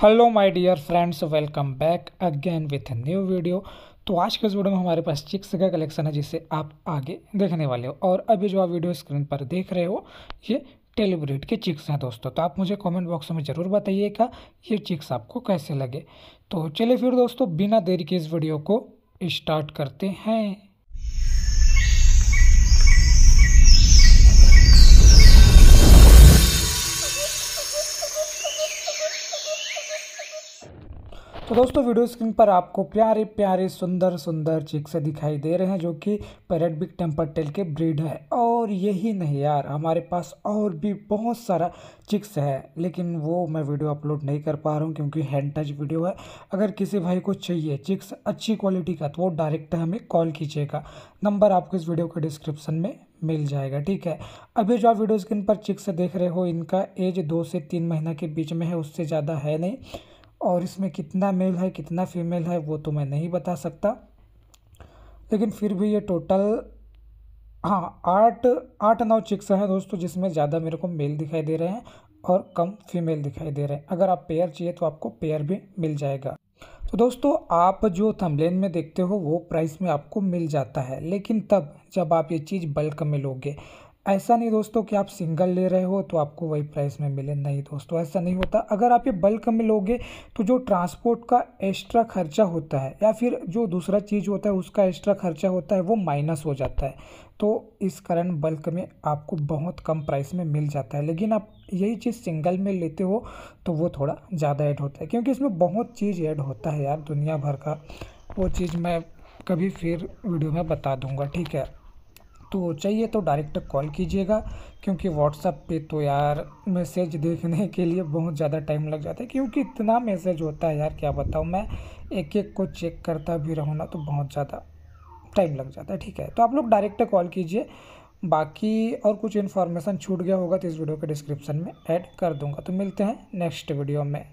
hello my dear friends welcome back again with new video तो आज के इस वीडियो में हमारे पास चिक्स का कलेक्शन है जिसे आप आगे देखने वाले हो और अभी जो आप वीडियो स्क्रीन पर देख रहे हो ये टेलीब्रेड के चिक्स हैं दोस्तों तो आप मुझे कमेंट बॉक्स में ज़रूर बताइएगा ये चिक्स आपको कैसे लगे तो चलिए फिर दोस्तों बिना देरी के इस वीडियो को स्टार्ट करते हैं तो दोस्तों वीडियो स्क्रीन पर आपको प्यारे प्यारे सुंदर सुंदर चिक्स दिखाई दे रहे हैं जो कि पैरट बिग टेम्पर टेल के ब्रीड है और यही नहीं यार हमारे पास और भी बहुत सारा चिक्स है लेकिन वो मैं वीडियो अपलोड नहीं कर पा रहा हूँ क्योंकि हैंड टच वीडियो है अगर किसी भाई को चाहिए चिक्स अच्छी क्वालिटी का तो वो डायरेक्ट हमें कॉल कीजिएगा नंबर आपको इस वीडियो के डिस्क्रिप्सन में मिल जाएगा ठीक है अभी जो आप वीडियो स्क्रीन पर चिक्स देख रहे हो इनका एज दो से तीन महीना के बीच में है उससे ज़्यादा है नहीं और इसमें कितना मेल है कितना फीमेल है वो तो मैं नहीं बता सकता लेकिन फिर भी ये टोटल हाँ आठ आठ नौ चिक्स हैं दोस्तों जिसमें ज़्यादा मेरे को मेल दिखाई दे रहे हैं और कम फीमेल दिखाई दे रहे हैं अगर आप पेयर चाहिए तो आपको पेयर भी मिल जाएगा तो दोस्तों आप जो थमलेन में देखते हो वो प्राइस में आपको मिल जाता है लेकिन तब जब आप ये चीज़ बल्क में लोगे ऐसा नहीं दोस्तों कि आप सिंगल ले रहे हो तो आपको वही प्राइस में मिले नहीं दोस्तों ऐसा नहीं होता अगर आप ये बल्क में लोगे तो जो ट्रांसपोर्ट का एक्स्ट्रा खर्चा होता है या फिर जो दूसरा चीज़ होता है उसका एक्स्ट्रा खर्चा होता है वो माइनस हो जाता है तो इस कारण बल्क में आपको बहुत कम प्राइस में मिल जाता है लेकिन आप यही चीज़ सिंगल में लेते हो तो वो थोड़ा ज़्यादा ऐड होता है क्योंकि इसमें बहुत चीज़ ऐड होता है यार दुनिया भर का वो चीज़ मैं कभी फिर वीडियो में बता दूंगा ठीक है तो चाहिए तो डायरेक्ट कॉल कीजिएगा क्योंकि व्हाट्सअप पे तो यार मैसेज देखने के लिए बहुत ज़्यादा टाइम लग जाता है क्योंकि इतना मैसेज होता है यार क्या बताऊँ मैं एक एक को चेक करता भी रहूँ ना तो बहुत ज़्यादा टाइम लग जाता है ठीक है तो आप लोग डायरेक्ट कॉल कीजिए बाकी और कुछ इन्फॉर्मेशन छूट गया होगा तो इस वीडियो के डिस्क्रिप्शन में ऐड कर दूंगा तो मिलते हैं नेक्स्ट वीडियो में